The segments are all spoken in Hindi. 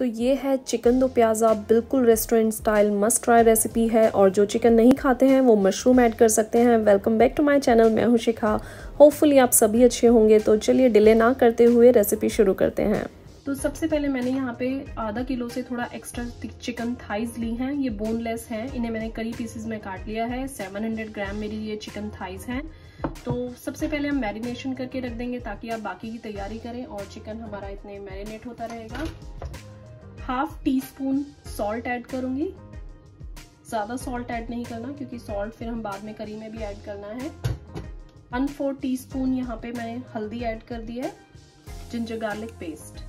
तो ये है चिकन दो प्याज़ा बिल्कुल restaurant style must try recipe है और जो चिकन नहीं खाते हैं वो मशरूम ऐड कर सकते हैं welcome back to my channel मैं हूं शिखा होपफुली आप सभी अच्छे होंगे तो चलिए डिले ना करते हुए रेसिपी शुरू करते हैं तो सबसे पहले मैंने यहाँ पे आधा किलो से थोड़ा एक्स्ट्रा चिकन थाइज ली हैं ये बोनलेस हैं इन्हें मैंने करी पीसेस में काट लिया है 700 ग्राम मेरी ये चिकन थाइज हैं तो सबसे पहले हम मैरिनेशन करके रख देंगे ताकि आप बाकी की तैयारी करें और चिकन हमारा इतने मैरिनेट होता रहेगा half teaspoon salt add करूंगी ज़्यादा सॉल्ट ऐड नहीं करना क्योंकि सॉल्ट फिर हम बाद में करी में भी ऐड करना है वन फोर टी स्पून यहाँ पे मैंने हल्दी ऐड कर दी है जिंजर गार्लिक पेस्ट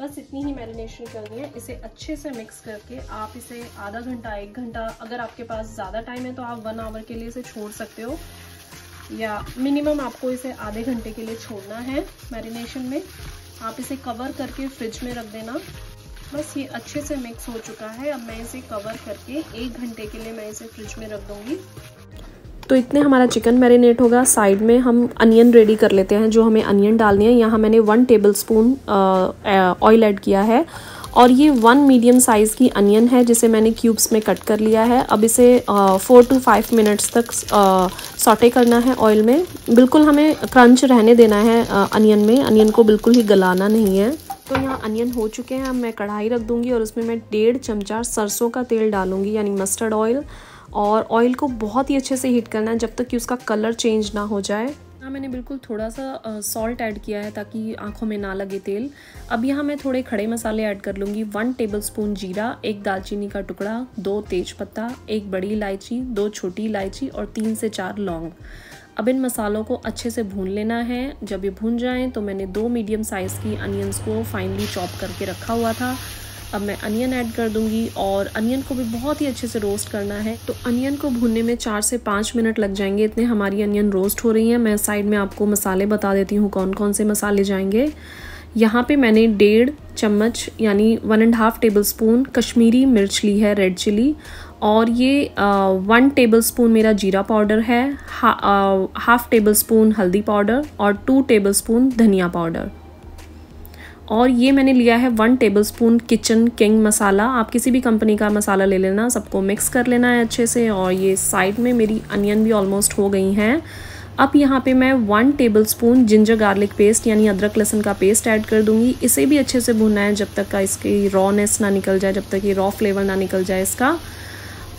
बस इतनी ही मैरिनेशन करनी है इसे अच्छे से मिक्स करके आप इसे आधा घंटा एक घंटा अगर आपके पास ज़्यादा टाइम है तो आप वन आवर के लिए इसे छोड़ सकते हो या मिनिमम आपको इसे आधे घंटे के लिए छोड़ना है मैरिनेशन में आप इसे कवर करके फ्रिज में रख देना बस ये अच्छे से मिक्स हो चुका है अब मैं इसे कवर करके एक घंटे के लिए मैं इसे फ्रिज में रख दूँगी तो इतने हमारा चिकन मैरिनेट होगा साइड में हम अनियन रेडी कर लेते हैं जो हमें अनियन डालनी है यहाँ मैंने one tablespoon oil add किया है और ये वन मीडियम साइज़ की अनियन है जिसे मैंने क्यूब्स में कट कर लिया है अब इसे फ़ोर टू फाइव मिनट्स तक सॉटे करना है ऑयल में बिल्कुल हमें क्रंच रहने देना है अनियन में अनियन को बिल्कुल ही गलाना नहीं है तो यहाँ अनियन हो चुके हैं अब मैं कढ़ाई रख दूँगी और उसमें मैं डेढ़ चमचा सरसों का तेल डालूँगी यानी मस्टर्ड ऑयल और ऑयल को बहुत ही अच्छे से हीट करना है जब तक कि उसका कलर चेंज ना हो जाए यहाँ मैंने बिल्कुल थोड़ा सा सॉल्ट ऐड किया है ताकि आँखों में ना लगे तेल अब यहाँ मैं थोड़े खड़े मसाले ऐड कर लूँगी वन टेबल स्पून जीरा एक दालचीनी का टुकड़ा दो तेज़पत्ता एक बड़ी इलायची दो छोटी इलायची और तीन से चार लौंग अब इन मसालों को अच्छे से भून लेना है जब ये भून जाएं तो मैंने दो मीडियम साइज़ की अनियंस को फाइनली चॉप करके रखा हुआ था अब मैं अनियन ऐड कर दूंगी और अनियन को भी बहुत ही अच्छे से रोस्ट करना है तो अनियन को भूनने में चार से पाँच मिनट लग जाएंगे इतने हमारी अनियन रोस्ट हो रही हैं मैं साइड में आपको मसाले बता देती हूँ कौन कौन से मसाले जाएंगे यहाँ पे मैंने डेढ़ चम्मच यानी one and half tablespoon Kashmiri मिर्च ली है रेड चिली और ये वन टेबल स्पून मेरा जीरा पाउडर है हा, हाफ़ टेबल स्पून हल्दी पाउडर और टू टेबल स्पून धनिया पाउडर और ये मैंने लिया है one tablespoon Kitchen King मसाला आप किसी भी कंपनी का मसाला ले लेना सबको मिक्स कर लेना है अच्छे से और ये साइड में मेरी अनियन भी ऑलमोस्ट हो गई हैं अब यहाँ पे मैं one tablespoon ginger garlic paste यानी अदरक लहसन का पेस्ट ऐड कर दूंगी इसे भी अच्छे से भुनना है जब तक का इसकी रॉनेस ना निकल जाए जब तक ये रॉ फ्लेवर ना निकल जाए इसका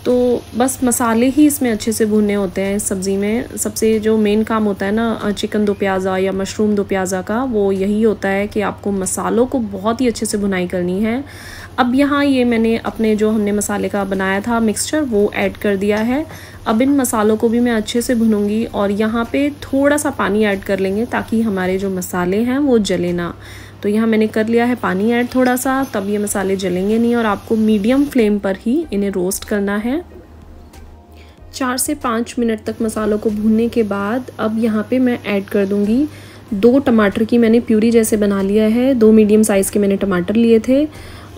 तो बस मसाले ही इसमें अच्छे से भुने होते हैं इस सब्ज़ी में सबसे जो मेन काम होता है ना चिकन दो प्याज़ा या मशरूम दो प्याज़ा का वो यही होता है कि आपको मसालों को बहुत ही अच्छे से भुनाई करनी है अब यहाँ ये मैंने अपने जो हमने मसाले का बनाया था मिक्सचर वो ऐड कर दिया है अब इन मसालों को भी मैं अच्छे से भुनूँगी और यहाँ पर थोड़ा सा पानी ऐड कर लेंगे ताकि हमारे जो मसाले हैं वो जले ना तो यहाँ मैंने कर लिया है पानी ऐड थोड़ा सा तब ये मसाले जलेंगे नहीं और आपको मीडियम फ्लेम पर ही इन्हें रोस्ट करना है चार से पाँच मिनट तक मसालों को भूनने के बाद अब यहाँ पे मैं ऐड कर दूँगी दो टमाटर की मैंने प्यूरी जैसे बना लिया है दो मीडियम साइज़ के मैंने टमाटर लिए थे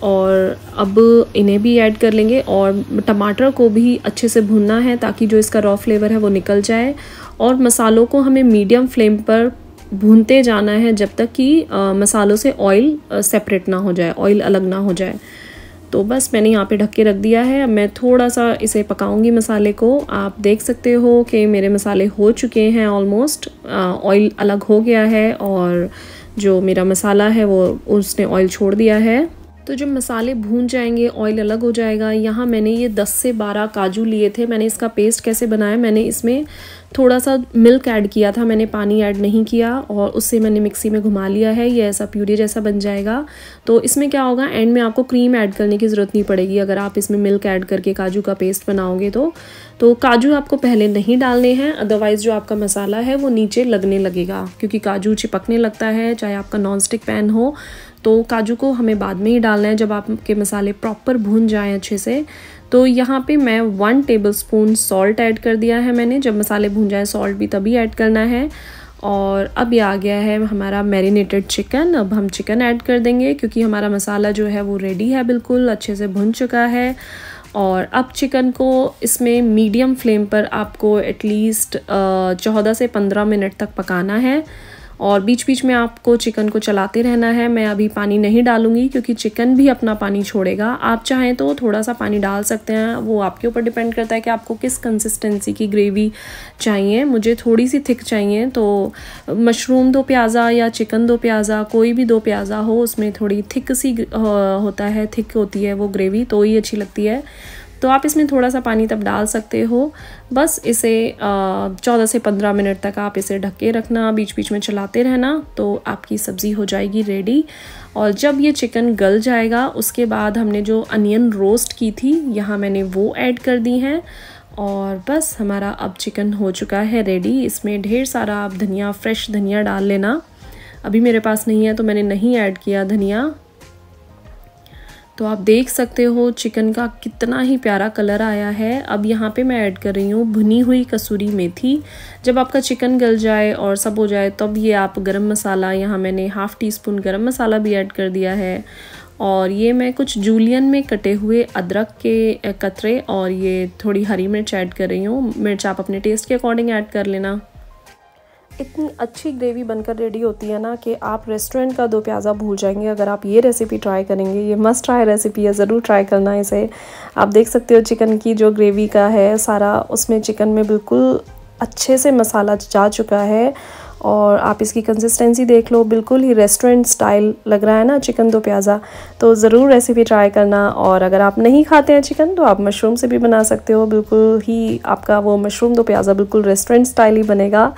और अब इन्हें भी ऐड कर लेंगे और टमाटर को भी अच्छे से भूनना है ताकि जो इसका रॉ फ्लेवर है वो निकल जाए और मसालों को हमें मीडियम फ्लेम पर भूनते जाना है जब तक कि मसालों से ऑयल सेपरेट ना हो जाए ऑयल अलग ना हो जाए तो बस मैंने यहाँ पे ढक के रख दिया है अब मैं थोड़ा सा इसे पकाऊंगी मसाले को आप देख सकते हो कि मेरे मसाले हो चुके हैं ऑलमोस्ट ऑयल अलग हो गया है और जो मेरा मसाला है वो उसने ऑयल छोड़ दिया है तो जब मसाले भून जाएंगे ऑयल अलग हो जाएगा यहाँ मैंने ये 10 से 12 काजू लिए थे मैंने इसका पेस्ट कैसे बनाया मैंने इसमें थोड़ा सा मिल्क ऐड किया था मैंने पानी ऐड नहीं किया और उससे मैंने मिक्सी में घुमा लिया है ये ऐसा प्यूरी जैसा बन जाएगा तो इसमें क्या होगा एंड में आपको क्रीम ऐड करने की ज़रूरत नहीं पड़ेगी अगर आप इसमें मिल्क ऐड करके काजू का पेस्ट बनाओगे तो तो काजू आपको पहले नहीं डालने हैं अदरवाइज़ जो आपका मसाला है वो नीचे लगने लगेगा क्योंकि काजू चिपकने लगता है चाहे आपका नॉन स्टिक पैन हो तो काजू को हमें बाद में ही डालना है जब आपके मसाले प्रॉपर भून जाएँ अच्छे से तो यहाँ पे मैं one tablespoon salt add कर दिया है मैंने जब मसाले भून जाए सॉल्ट भी तभी ऐड करना है और अब ये आ गया है हमारा मैरिनेटेड चिकन अब हम चिकन ऐड कर देंगे क्योंकि हमारा मसाला जो है वो रेडी है बिल्कुल अच्छे से भुन चुका है और अब चिकन को इसमें मीडियम फ्लेम पर आपको एटलीस्ट चौदह से पंद्रह मिनट तक पकाना है और बीच बीच में आपको चिकन को चलाते रहना है मैं अभी पानी नहीं डालूंगी क्योंकि चिकन भी अपना पानी छोड़ेगा आप चाहें तो थोड़ा सा पानी डाल सकते हैं वो आपके ऊपर डिपेंड करता है कि आपको किस कंसिस्टेंसी की ग्रेवी चाहिए मुझे थोड़ी सी थिक चाहिए तो मशरूम दो प्याज़ा या चिकन दो प्याज़ा कोई भी दो प्याज़ा हो उसमें थोड़ी थिक सी होता है थिक होती है वो ग्रेवी तो ही अच्छी लगती है तो आप इसमें थोड़ा सा पानी तब डाल सकते हो बस इसे चौदह से पंद्रह मिनट तक आप इसे ढक के रखना बीच बीच में चलाते रहना तो आपकी सब्ज़ी हो जाएगी रेडी और जब ये चिकन गल जाएगा उसके बाद हमने जो अनियन रोस्ट की थी यहाँ मैंने वो ऐड कर दी हैं और बस हमारा अब चिकन हो चुका है रेडी इसमें ढेर सारा आप धनिया फ्रेश धनिया डाल लेना अभी मेरे पास नहीं है तो मैंने नहीं ऐड किया धनिया तो आप देख सकते हो चिकन का कितना ही प्यारा कलर आया है अब यहाँ पे मैं ऐड कर रही हूँ भुनी हुई कसूरी मेथी जब आपका चिकन गल जाए और सब हो जाए तब तो ये आप गरम मसाला यहाँ मैंने हाफ़ टी स्पून गर्म मसाला भी ऐड कर दिया है और ये मैं कुछ जूलियन में कटे हुए अदरक के कतरे और ये थोड़ी हरी मिर्च ऐड कर रही हूँ मिर्च आप अपने टेस्ट के अकॉर्डिंग ऐड कर लेना इतनी अच्छी ग्रेवी बनकर रेडी होती है ना कि आप रेस्टोरेंट का दो प्याज़ा भूल जाएंगे अगर आप ये रेसिपी ट्राई करेंगे ये मस्ट ट्राई रेसिपी है ज़रूर ट्राई करना इसे आप देख सकते हो चिकन की जो ग्रेवी का है सारा उसमें चिकन में बिल्कुल अच्छे से मसाला जा चुका है और आप इसकी कंसिस्टेंसी देख लो बिल्कुल ही रेस्टोरेंट स्टाइल लग रहा है ना चिकन दो प्याज़ा तो ज़रूर रेसिपी ट्राई करना और अगर आप नहीं खाते हैं चिकन तो आप मशरूम से भी बना सकते हो बिल्कुल ही आपका वो मशरूम दो प्याज़ा बिल्कुल रेस्टोरेंट स्टाइल ही बनेगा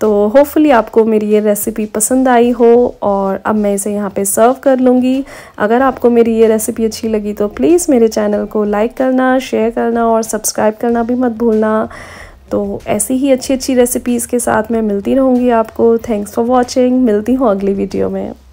तो होपफुली आपको मेरी ये रेसिपी पसंद आई हो और अब मैं इसे यहाँ पे सर्व कर लूँगी अगर आपको मेरी ये रेसिपी अच्छी लगी तो प्लीज़ मेरे चैनल को लाइक करना शेयर करना और सब्सक्राइब करना भी मत भूलना तो ऐसी ही अच्छी अच्छी रेसिपीज़ के साथ मैं मिलती रहूँगी आपको थैंक्स फॉर वॉचिंग मिलती हूँ अगली वीडियो में